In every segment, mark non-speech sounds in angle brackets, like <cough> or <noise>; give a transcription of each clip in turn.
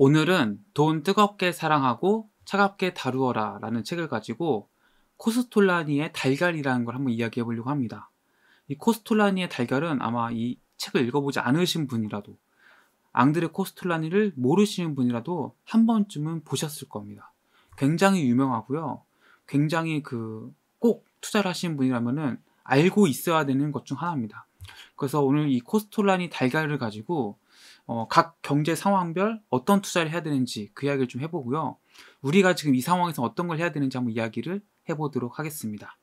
오늘은 돈 뜨겁게 사랑하고 차갑게 다루어라 라는 책을 가지고 코스톨라니의 달걀이라는 걸 한번 이야기해 보려고 합니다. 이 코스톨라니의 달걀은 아마 이 책을 읽어보지 않으신 분이라도 앙드레 코스톨라니를 모르시는 분이라도 한 번쯤은 보셨을 겁니다. 굉장히 유명하고요. 굉장히 그 꼭 투자를 하시는 분이라면은 알고 있어야 되는 것 중 하나입니다. 그래서 오늘 이 코스톨라니 달걀을 가지고 어, 각 경제 상황별 어떤 투자를 해야 되는지 그 이야기를 좀 해보고요. 우리가 지금 이 상황에서 어떤 걸 해야 되는지 한번 이야기를 해보도록 하겠습니다.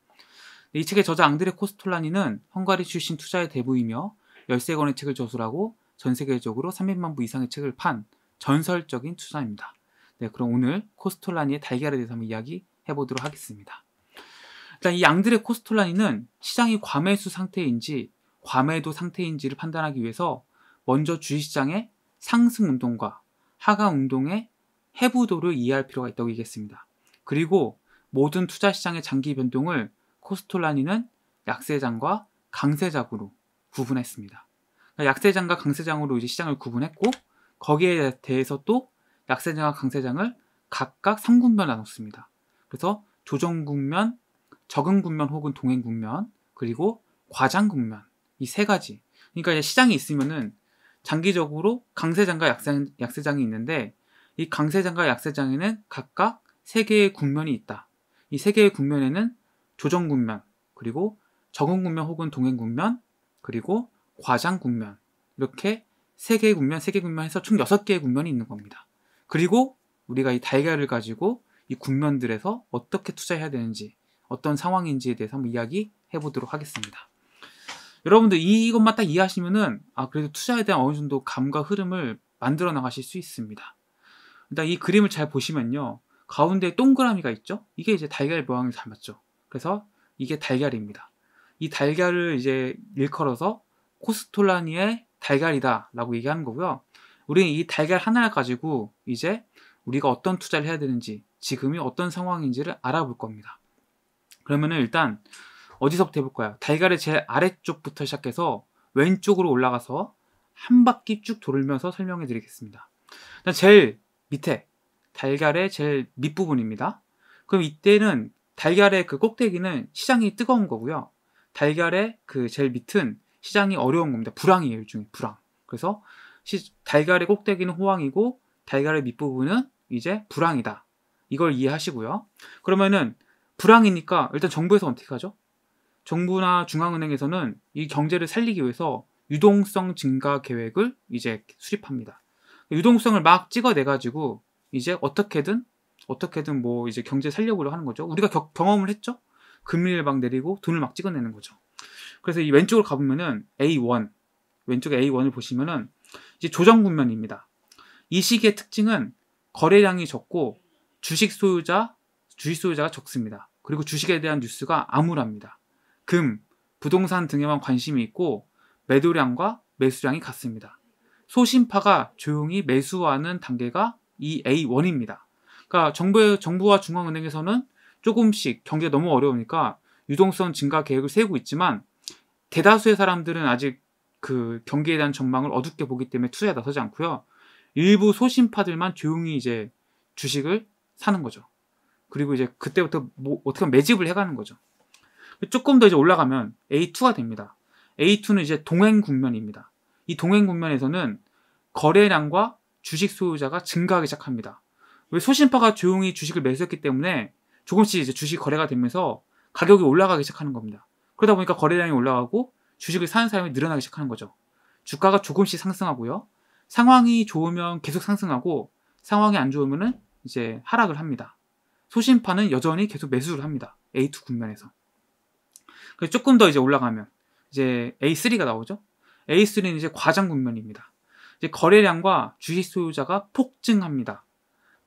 네, 이 책의 저자 앙드레 코스톨라니는 헝가리 출신 투자의 대부이며 13권의 책을 저술하고 전 세계적으로 300만 부 이상의 책을 판 전설적인 투자입니다. 네, 그럼 오늘 코스톨라니의 달걀에 대해서 한번 이야기해 보도록 하겠습니다. 일단 이 앙드레 코스톨라니는 시장이 과매수 상태인지 과매도 상태인지를 판단하기 위해서 먼저 주식시장의 상승 운동과 하강 운동의 해부도를 이해할 필요가 있다고 얘기했습니다. 그리고 모든 투자 시장의 장기 변동을 코스톨라니는 약세장과 강세장으로 구분했습니다. 그러니까 약세장과 강세장으로 이제 시장을 구분했고 거기에 대해서 또 약세장과 강세장을 각각 3군별 나눴습니다. 그래서 조정 국면, 적응 국면 혹은 동행 국면, 그리고 과장 국면 이 세 가지. 그러니까 시장이 있으면은 장기적으로 강세장과 약세, 약세장이 있는데 이 강세장과 약세장에는 각각 세 개의 국면이 있다. 이 세 개의 국면에는 조정 국면, 그리고 적응 국면 혹은 동행 국면, 그리고 과장 국면 이렇게 세 개의 국면, 세 개의 국면에서 총 여섯 개의 국면이 있는 겁니다. 그리고 우리가 이 달걀을 가지고 이 국면들에서 어떻게 투자해야 되는지, 어떤 상황인지에 대해서 한번 이야기해 보도록 하겠습니다. 여러분들 이, 것만딱 이해하시면은 아 그래도 투자에 대한 어느 정도 감과 흐름을 만들어 나가실 수 있습니다. 일단 이 그림을 잘 보시면요. 가운데 동그라미가 있죠? 이게 이제 달걀 모양이 닮았죠. 그래서 이게 달걀입니다. 이 달걀을 이제 일컬어서 코스톨라니의 달걀이다 라고 얘기하는 거고요. 우리는 이 달걀 하나를 가지고 이제 우리가 어떤 투자를 해야 되는지 지금이 어떤 상황인지를 알아볼 겁니다. 그러면은 일단 어디서부터 해볼까요? 달걀의 제일 아래쪽부터 시작해서 왼쪽으로 올라가서 한 바퀴 쭉 돌면서 설명해 드리겠습니다. 제일 밑에 달걀의 제일 밑부분입니다. 그럼 이때는 달걀의 그 꼭대기는 시장이 뜨거운 거고요. 달걀의 그 제일 밑은 시장이 어려운 겁니다. 불황이에요, 일종의 불황. 그래서 시, 달걀의 꼭대기는 호황이고 달걀의 밑부분은 이제 불황이다. 이걸 이해하시고요. 그러면은 불황이니까 일단 정부에서 어떻게 하죠? 정부나 중앙은행에서는 이 경제를 살리기 위해서 유동성 증가 계획을 이제 수립합니다. 유동성을 막 찍어내가지고 이제 어떻게든 어떻게든 뭐 이제 경제 살려고 하는 거죠. 우리가 겨, 경험을 했죠. 금리를 막 내리고 돈을 막 찍어내는 거죠. 그래서 이 왼쪽으로 가보면은 A1 왼쪽에 A1을 보시면은 이제 조정 국면입니다. 이 시기의 특징은 거래량이 적고 주식 소유자 주식 소유자가 적습니다. 그리고 주식에 대한 뉴스가 암울합니다. 금, 부동산 등에만 관심이 있고 매도량과 매수량이 같습니다. 소신파가 조용히 매수하는 단계가 이 A1입니다. 그러니까 정부, 정부와 중앙은행에서는 조금씩 경제가 너무 어려우니까 유동성 증가 계획을 세우고 있지만 대다수의 사람들은 아직 그 경기에 대한 전망을 어둡게 보기 때문에 투자에 나서지 않고요. 일부 소신파들만 조용히 이제 주식을 사는 거죠. 그리고 이제 그때부터 뭐 어떻게 매집을 해가는 거죠. 조금 더 이제 올라가면 A2가 됩니다. A2는 이제 동행 국면입니다. 이 동행 국면에서는 거래량과 주식 소유자가 증가하기 시작합니다. 왜 소신파가 조용히 주식을 매수했기 때문에 조금씩 이제 주식 거래가 되면서 가격이 올라가기 시작하는 겁니다. 그러다 보니까 거래량이 올라가고 주식을 사는 사람이 늘어나기 시작하는 거죠. 주가가 조금씩 상승하고요. 상황이 좋으면 계속 상승하고 상황이 안좋으면 이제 하락을 합니다. 소신파는 여전히 계속 매수를 합니다. A2 국면에서. 조금 더 이제 올라가면 이제 A3가 나오죠. A3는 이제 과장 국면입니다. 이제 거래량과 주식 소유자가 폭증합니다.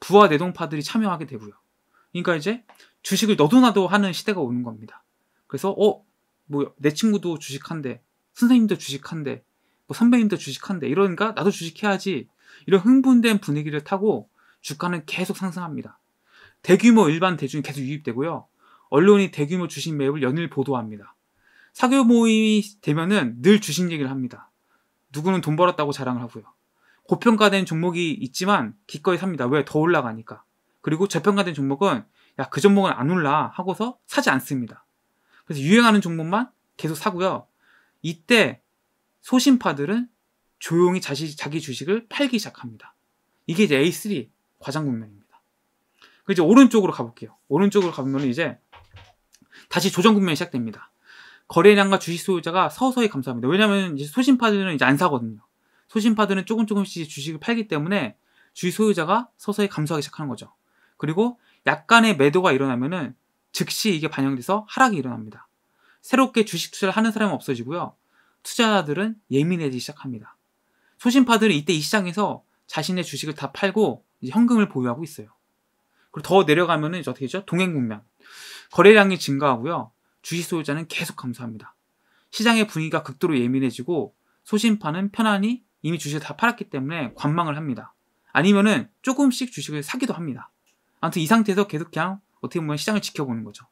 부와 내동파들이 참여하게 되고요. 그러니까 이제 주식을 너도나도 하는 시대가 오는 겁니다. 그래서 어, 뭐 내 친구도 주식한데, 선생님도 주식한데, 뭐 선배님도 주식한데 이러니까 나도 주식해야지. 이런 흥분된 분위기를 타고 주가는 계속 상승합니다. 대규모 일반 대중이 계속 유입되고요. 언론이 대규모 주식 매입을 연일 보도합니다. 사교 모임이 되면은 늘 주식 얘기를 합니다. 누구는 돈 벌었다고 자랑을 하고요. 고평가된 종목이 있지만 기꺼이 삽니다. 왜? 더 올라가니까. 그리고 저평가된 종목은 야, 그 종목은 안 올라 하고서 사지 않습니다. 그래서 유행하는 종목만 계속 사고요. 이때 소신파들은 조용히 자시, 자기 주식을 팔기 시작합니다. 이게 이제 A3 과장 국면입니다. 그 이제 오른쪽으로 가볼게요. 오른쪽으로 가보면 이제 다시 조정 국면이 시작됩니다. 거래량과 주식 소유자가 서서히 감소합니다. 왜냐하면 이제 소신파들은 이제 안 사거든요. 소신파들은 조금 조금씩 주식을 팔기 때문에 주식 소유자가 서서히 감소하기 시작하는 거죠. 그리고 약간의 매도가 일어나면은 즉시 이게 반영돼서 하락이 일어납니다. 새롭게 주식 투자를 하는 사람은 없어지고요. 투자자들은 예민해지기 시작합니다. 소신파들은 이때 이 시장에서 자신의 주식을 다 팔고 현금을 보유하고 있어요. 그리고 더 내려가면은 어떻게 되죠? 동행 국면. 거래량이 증가하고요. 주식 소유자는 계속 감소합니다. 시장의 분위기가 극도로 예민해지고 소신파는 편안히 이미 주식을 다 팔았기 때문에 관망을 합니다. 아니면은 조금씩 주식을 사기도 합니다. 아무튼 이 상태에서 계속 그냥 어떻게 보면 시장을 지켜보는 거죠.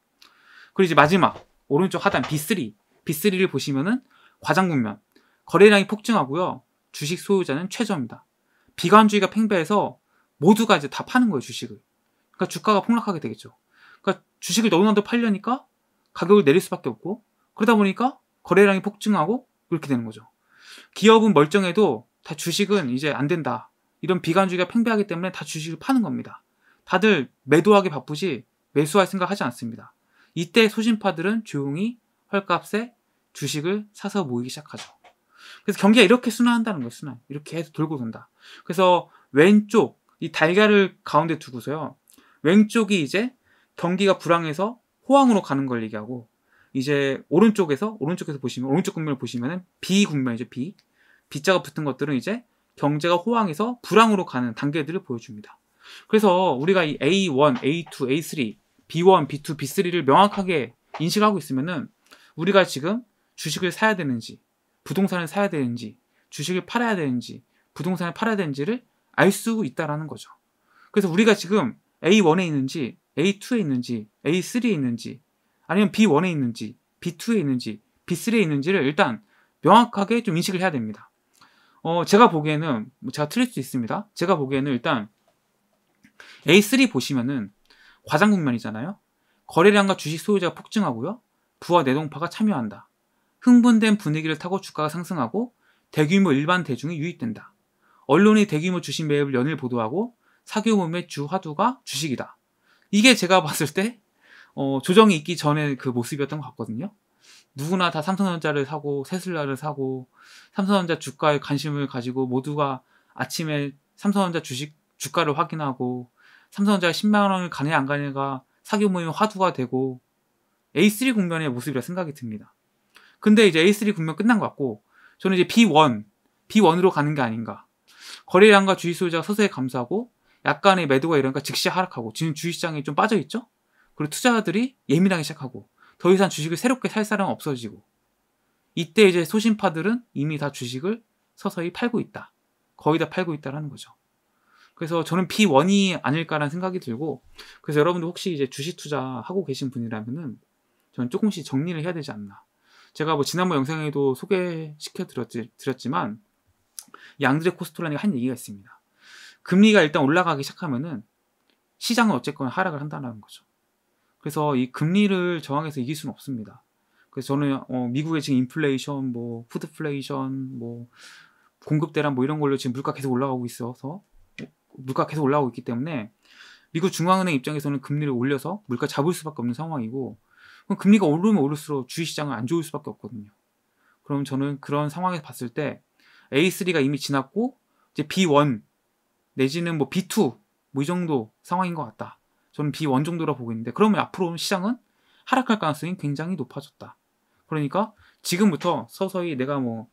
그리고 이제 마지막 오른쪽 하단 B3, B3를 보시면은 과장 국면 거래량이 폭증하고요. 주식 소유자는 최저입니다. 비관주의가 팽배해서 모두가 이제 다 파는 거예요 주식을. 그러니까 주가가 폭락하게 되겠죠. 주식을 너무나 도 팔려니까 가격을 내릴 수밖에 없고 그러다 보니까 거래량이 폭증하고 그렇게 되는 거죠. 기업은 멀쩡해도 다 주식은 이제 안 된다. 이런 비관주의가 팽배하기 때문에 다 주식을 파는 겁니다. 다들 매도하기 바쁘지 매수할 생각하지 않습니다. 이때 소신파들은 조용히 헐값에 주식을 사서 모이기 시작하죠. 그래서 경기가 이렇게 순환한다는 거예요, 순환. 이렇게 해서 돌고 돈다. 그래서 왼쪽, 이 달걀을 가운데 두고서요. 왼쪽이 이제 경기가 불황해서 호황으로 가는 걸 얘기하고 이제 오른쪽에서 오른쪽에서 보시면 오른쪽 국면을 보시면은 B 국면이죠 B B자가 붙은 것들은 이제 경제가 호황에서 불황으로 가는 단계들을 보여줍니다. 그래서 우리가 이 A1, A2, A3, B1, B2, B3를 명확하게 인식하고 있으면은 우리가 지금 주식을 사야 되는지 부동산을 사야 되는지 주식을 팔아야 되는지 부동산을 팔아야 되는지를 알 수 있다라는 거죠. 그래서 우리가 지금 A1에 있는지, A2에 있는지, A3에 있는지, 아니면 B1에 있는지, B2에 있는지, B3에 있는지를 일단 명확하게 좀 인식을 해야 됩니다. 어, 제가 보기에는, 뭐 제가 틀릴 수 있습니다. 제가 보기에는 일단 A3 보시면은 과장 국면이잖아요. 거래량과 주식 소유자가 폭증하고요. 부와 내동파가 참여한다. 흥분된 분위기를 타고 주가가 상승하고 대규모 일반 대중이 유입된다. 언론이 대규모 주식 매입을 연일 보도하고 사모임의 주화두가 주식이다. 이게 제가 봤을 때 어, 조정이 있기 전에 그 모습이었던 것 같거든요. 누구나 다 삼성전자를 사고 테슬라를 사고 삼성전자 주가에 관심을 가지고 모두가 아침에 삼성전자 주식 주가를 확인하고 삼성전자가 10만 원을 가느냐 안 가느냐가 사기 모임 화두가 되고 A3 국면의 모습이라 생각이 듭니다. 근데 이제 A3 국면 끝난 것 같고 저는 이제 B1, B1으로 가는 게 아닌가. 거래량과 주식 소유자가 서서히 감소하고 약간의 매도가 이러니까 즉시 하락하고 지금 주식시장이 좀 빠져있죠? 그리고 투자자들이 예민하기 시작하고 더 이상 주식을 새롭게 살 사람은 없어지고 이때 이제 소신파들은 이미 다 주식을 서서히 팔고 있다. 거의 다 팔고 있다라는 거죠. 그래서 저는 비원이 아닐까라는 생각이 들고 그래서 여러분도 혹시 이제 주식 투자하고 계신 분이라면은 저는 조금씩 정리를 해야 되지 않나. 제가 뭐 지난번 영상에도 소개시켜 드렸지, 만 양들의 코스트라는한 얘기가 있습니다. 금리가 일단 올라가기 시작하면은 시장은 어쨌건 하락을 한다는 거죠. 그래서 이 금리를 저항해서 이길 수는 없습니다. 그래서 저는 어, 미국의 지금 인플레이션, 뭐 푸드플레이션, 뭐 공급 대란 뭐 이런 걸로 지금 물가 계속 올라가고 있어서 물가 계속 올라가고 있기 때문에 미국 중앙은행 입장에서는 금리를 올려서 물가 잡을 수밖에 없는 상황이고 그럼 금리가 오르면 오를수록 주식시장은 안 좋을 수밖에 없거든요. 그럼 저는 그런 상황에서 봤을 때 A3가 이미 지났고 이제 B1 내지는 뭐 B2 뭐 이 정도 상황인 것 같다. 저는 B1 정도라 보고 있는데 그러면 앞으로 시장은 하락할 가능성이 굉장히 높아졌다. 그러니까 지금부터 서서히 내가 뭐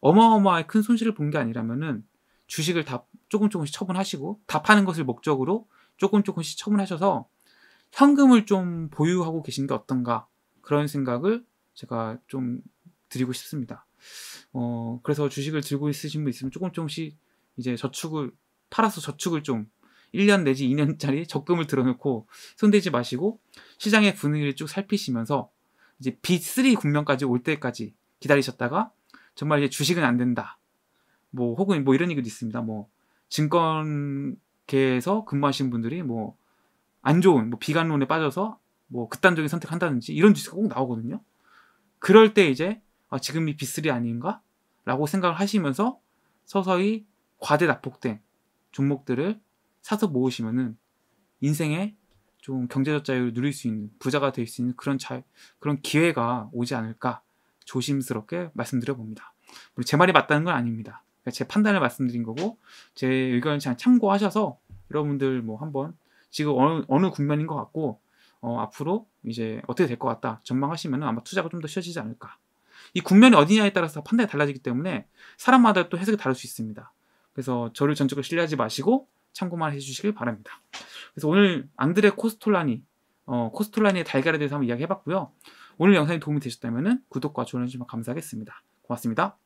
어마어마하게 큰 손실을 본 게 아니라면은 주식을 다 조금 조금씩 처분하시고 다 파는 것을 목적으로 조금 조금씩 처분하셔서 현금을 좀 보유하고 계신 게 어떤가 그런 생각을 제가 좀 드리고 싶습니다. 어, 그래서 주식을 들고 있으신 분 있으면 조금 조금씩 이제 저축을 팔아서 저축을 좀 1년 내지 2년짜리 <laughs> 적금을 들어놓고 손대지 마시고 시장의 분위기를 쭉 살피시면서 이제 B3 국면까지 올 때까지 기다리셨다가 정말 이제 주식은 안 된다. 뭐 혹은 뭐 이런 얘기도 있습니다. 뭐 증권계에서 근무하신 분들이 뭐 안 좋은 뭐 비관론에 빠져서 뭐 극단적인 선택한다든지 이런 뉴스가 꼭 나오거든요. 그럴 때 이제 아, 지금이 B3 아닌가? 라고 생각을 하시면서 서서히 과대 납폭된 종목들을 사서 모으시면은 인생에 좀 경제적 자유를 누릴 수 있는 부자가 될 수 있는 그런 자 그런 기회가 오지 않을까 조심스럽게 말씀드려 봅니다. 제 말이 맞다는 건 아닙니다. 그러니까 제 판단을 말씀드린 거고 제 의견을 잘 참고하셔서 여러분들 뭐 한번 지금 어느 어느 국면인 것 같고 어, 앞으로 이제 어떻게 될 것 같다 전망하시면 아마 투자가 좀 더 쉬워지지 않을까. 이 국면이 어디냐에 따라서 판단이 달라지기 때문에 사람마다 또 해석이 다를 수 있습니다. 그래서 저를 전적으로 신뢰하지 마시고 참고만 해주시길 바랍니다. 그래서 오늘 앙드레 코스톨라니, 어, 코스톨라니의 달걀에 대해서 한번 이야기해봤고요. 오늘 영상이 도움이 되셨다면 구독과 좋아요 해주시면 감사하겠습니다. 고맙습니다.